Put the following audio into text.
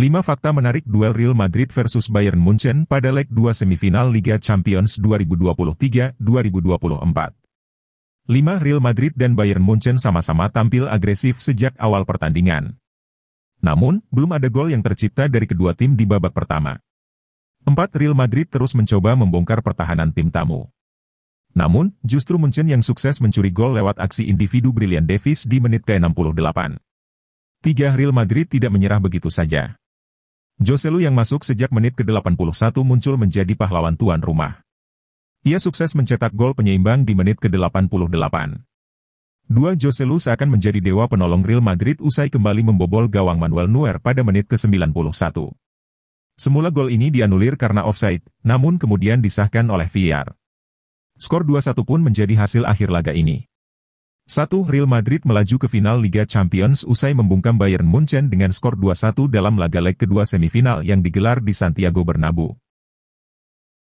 5 fakta menarik duel Real Madrid versus Bayern Munchen pada leg 2 semifinal Liga Champions 2023-2024. 5. Real Madrid dan Bayern Munchen sama-sama tampil agresif sejak awal pertandingan. Namun, belum ada gol yang tercipta dari kedua tim di babak pertama. 4. Real Madrid terus mencoba membongkar pertahanan tim tamu. Namun, justru Munchen yang sukses mencuri gol lewat aksi individu Brilian Davis di menit ke-68. 3. Real Madrid tidak menyerah begitu saja. Joselu yang masuk sejak menit ke-81 muncul menjadi pahlawan tuan rumah. Ia sukses mencetak gol penyeimbang di menit ke-88. Dua Joselu seakan menjadi dewa penolong Real Madrid usai kembali membobol gawang Manuel Neuer pada menit ke-91. Semula gol ini dianulir karena offside, namun kemudian disahkan oleh VAR. Skor 2-1 pun menjadi hasil akhir laga ini. 1. Real Madrid melaju ke final Liga Champions usai membungkam Bayern Munchen dengan skor 2-1 dalam laga leg kedua semifinal yang digelar di Santiago Bernabeu.